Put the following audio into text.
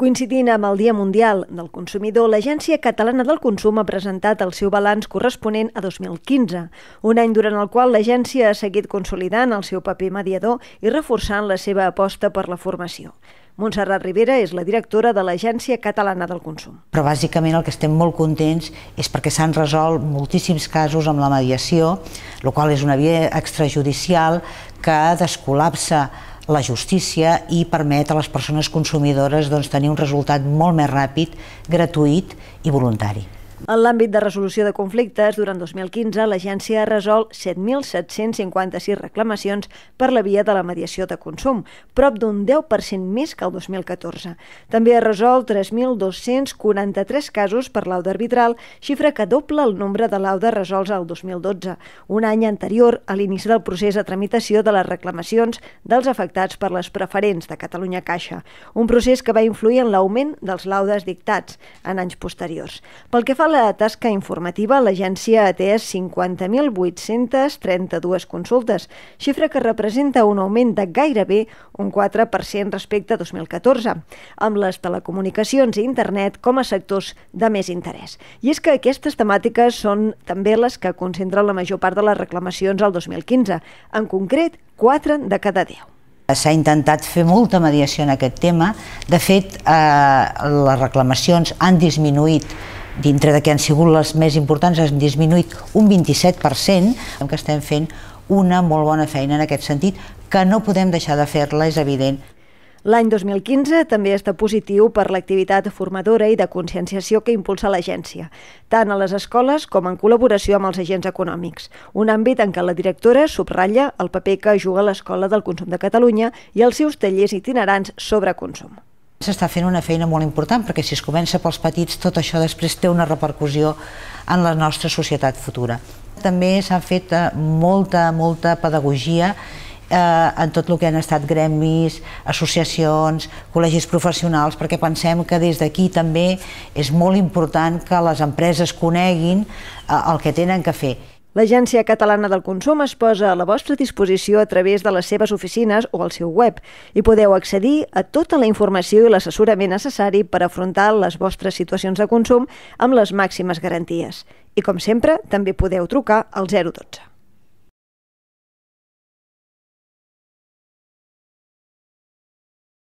Coincidint amb el Dia Mundial del Consumidor, l'Agència Catalana del Consum ha presentat el seu balanç corresponent a 2015, un any durant el qual l'agència ha seguit consolidant el seu paper mediador i reforçant la seva aposta per la formació. Montserrat Rivera és la directora de l'Agència Catalana del Consum. Però bàsicament el que estem molt contents és perquè s'han resolt moltíssims casos amb la mediació, el qual és una via extrajudicial que descol·lapsa la justícia i permet a les persones consumidores doncs, tenir un resultat molt més ràpid, gratuït i voluntari. En l'àmbit de resolució de conflictes, durant 2015 l'agència ha resolt 7.756 reclamacions per la via de la mediació de consum, prop d'un 10% més que el 2014. També ha resolt 3.243 casos per lauda arbitral, xifra que doble el nombre de lauda resolts al 2012, un any anterior a l'inici del procés de tramitació de les reclamacions dels afectats per les preferents de Catalunya Caixa, un procés que va influir en l'augment dels laudes dictats en anys posteriors. Pel que fa la tasca informativa, l'agència ha atès 50.832 consultes, xifra que representa un augment de gairebé un 4% respecte a 2014, amb les telecomunicacions i internet com a sectors de més interès. I és que aquestes temàtiques són també les que concentren la major part de les reclamacions al 2015, en concret 4 de cada 10. S'ha intentat fer molta mediació en aquest tema. De fet, eh, les reclamacions han disminuït dintre de que han sigut les més importants, han disminuït un 27%, que estem fent una molt bona feina en aquest sentit, que no podem deixar de fer-la, és evident. L'any 2015 també està positiu per l'activitat formadora i de conscienciació que impulsa l'agència, tant a les escoles com en col·laboració amb els agents econòmics, un àmbit en què la directora subratlla el paper que juga l'Escola del Consum de Catalunya i els seus tallers itinerants sobre consum s'està fent una feina molt important perquè si es comença pels petits tot això després té una repercussió en la nostra societat futura. També s'ha fet eh, molta, molta pedagogia eh, en tot el que han estat gremis, associacions, col·legis professionals, perquè pensem que des d'aquí també és molt important que les empreses coneguin eh, el que tenen que fer. L'Agència Catalana del Consum es posa a la vostra disposició a través de les seves oficines o al seu web i podeu accedir a tota la informació i l'assessorament necessari per afrontar les vostres situacions de consum amb les màximes garanties. I com sempre, també podeu trucar al 012.